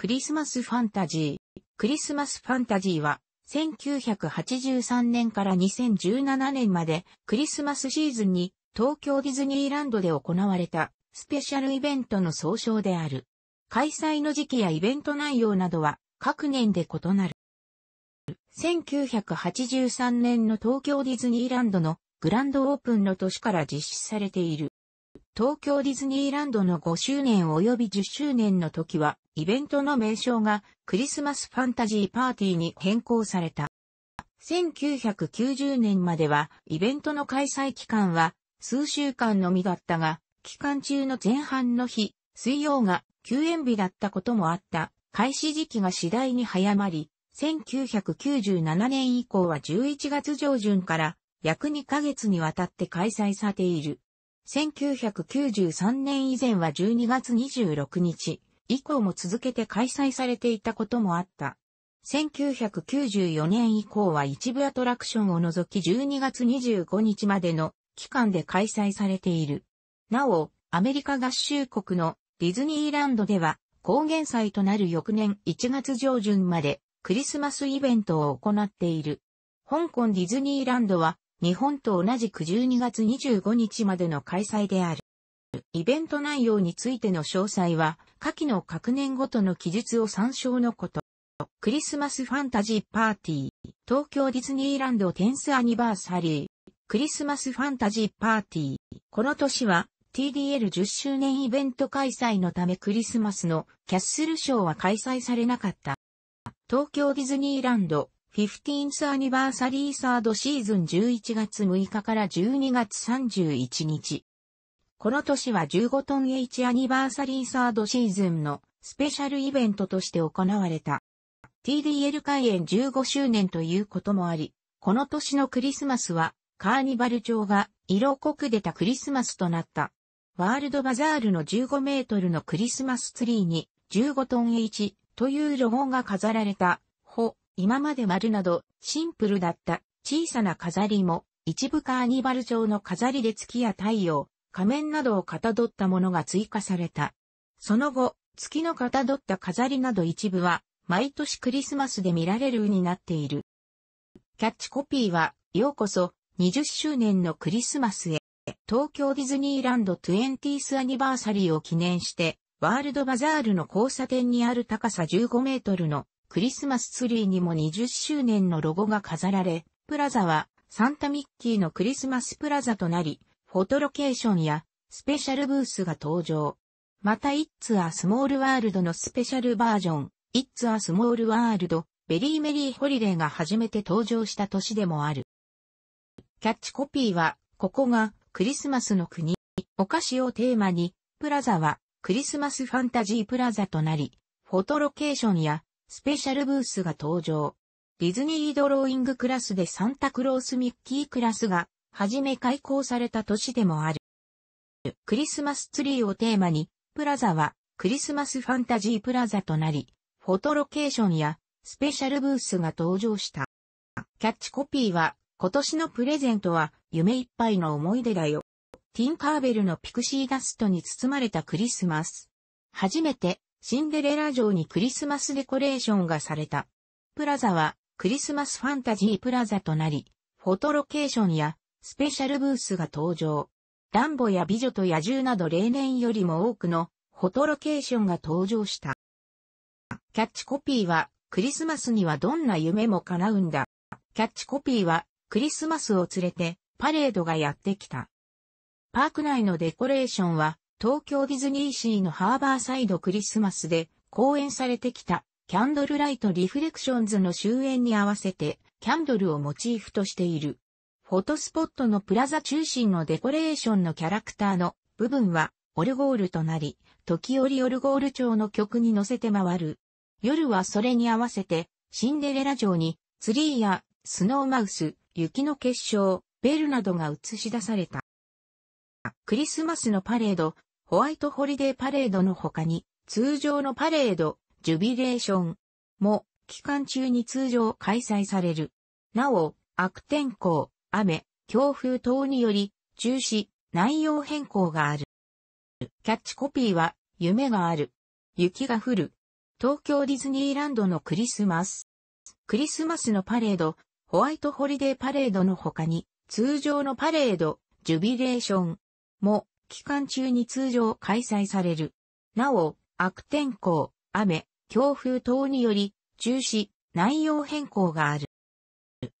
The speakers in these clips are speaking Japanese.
クリスマスファンタジー。クリスマスファンタジーは、1983年から2017年まで、クリスマスシーズンに、東京ディズニーランドで行われた、スペシャルイベントの総称である。開催の時期やイベント内容などは、各年で異なる。1983年の東京ディズニーランドのグランドオープンの年から実施されている。東京ディズニーランドの5周年及び10周年の時はイベントの名称がクリスマスファンタジーパーティーに変更された。1990年まではイベントの開催期間は数週間のみだったが、期間中の前半の日、水曜が休園日だったこともあった。開始時期が次第に早まり、1997年以降は11月上旬から約2ヶ月にわたって開催されている。1993年以前は12月26日、以降も続けて開催されていたこともあった。1994年以降は一部アトラクションを除き12月25日までの期間で開催されている。なお、アメリカ合衆国のディズニーランドでは高原祭となる翌年1月上旬までクリスマスイベントを行っている。香港ディズニーランドは日本と同じく12月25日までの開催である。イベント内容についての詳細は、下記の各年ごとの記述を参照のこと。クリスマスファンタジーパーティー、東京ディズニーランド10スアニバーサリー、クリスマスファンタジーパーティー。この年は TDL10 周年イベント開催のためクリスマスのキャッスルショーは開催されなかった。東京ディズニーランド 15th アニバーサリーサードシーズン11月6日から12月31日。この年は15トン H アニバーサリーサードシーズンのスペシャルイベントとして行われた。TDL 開園15周年ということもあり、この年のクリスマスはカーニバル町が色濃く出たクリスマスとなった。ワールドバザールの15メートルのクリスマスツリーに15トン H というロゴが飾られた、ほ、今まで丸などシンプルだった小さな飾りも一部カーニバル町の飾りで月や太陽、仮面などをかたどったものが追加された。その後、月のかたどった飾りなど一部は、毎年クリスマスで見られるうになっている。キャッチコピーは、ようこそ、20周年のクリスマスへ、東京ディズニーランド 20th アニバーサリーを記念して、ワールドバザールの交差点にある高さ15メートルのクリスマスツリーにも20周年のロゴが飾られ、プラザはサンタミッキーのクリスマスプラザとなり、フォトロケーションやスペシャルブースが登場。また It's a Small World のスペシャルバージョン、It's a Small World ベリーメリーホリデーが初めて登場した年でもある。キャッチコピーは、ここがクリスマスの国、お菓子をテーマに、プラザはクリスマスファンタジープラザとなり、フォトロケーションやスペシャルブースが登場。ディズニードローイングクラスでサンタクロースミッキークラスがはじめ開校された年でもある。クリスマスツリーをテーマに、プラザはクリスマスファンタジープラザとなり、フォトロケーションやスペシャルブースが登場した。キャッチコピーは、今年のプレゼントは夢いっぱいの思い出だよ。ティンカーベルのピクシーダストに包まれたクリスマス。初めてシンデレラ城にクリスマスデコレーションがされた。プラザはクリスマスファンタジープラザとなり、フォトロケーションやスペシャルブースが登場。ランボや美女と野獣など例年よりも多くのフォトロケーションが登場した。キャッチコピーは、クリスマスにはどんな夢も叶うんだ。キャッチコピーは、クリスマスを連れてパレードがやってきた。パーク内のデコレーションは、東京ディズニーシーのハーバーサイドクリスマスで公演されてきたキャンドルライトリフレクションズの終演に合わせてキャンドルをモチーフとしている。フォトスポットのプラザ中心のデコレーションのキャラクターの部分はオルゴールとなり、時折オルゴール調の曲に乗せて回る。夜はそれに合わせて、シンデレラ城にツリーやスノーマウス、雪の結晶、ベルなどが映し出された。クリスマスのパレード、ホワイトホリデーパレードの他に、通常のパレード、ジュビレーションも期間中に通常開催される。なお、悪天候、雨、強風等により、中止、内容変更がある。キャッチコピーは、夢がある。雪が降る。東京ディズニーランドのクリスマス。クリスマスのパレード、ホワイトホリデーパレードの他に、通常のパレード、ジュビレーションも、期間中に通常開催される。なお、悪天候、雨、強風等により、中止、内容変更がある。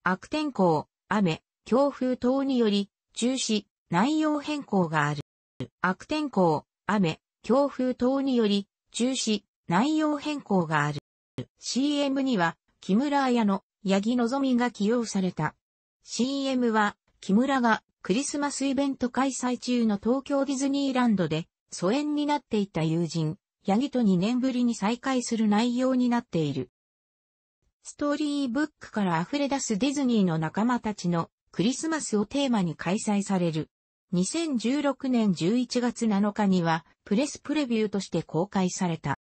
悪天候、雨、強風等により、中止、内容変更がある。悪天候、雨、強風等により、中止、内容変更がある。CM には、木村綾の八木のぞみが起用された。CM は、木村がクリスマスイベント開催中の東京ディズニーランドで、疎遠になっていた友人、ヤギと2年ぶりに再会する内容になっている。ストーリーブックから溢れ出すディズニーの仲間たちのクリスマスをテーマに開催される。2016年11月7日にはプレスプレビューとして公開された。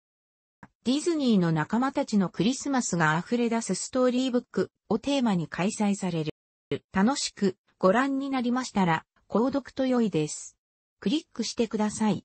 ディズニーの仲間たちのクリスマスが溢れ出すストーリーブックをテーマに開催される。楽しくご覧になりましたら、購読と良いです。クリックしてください。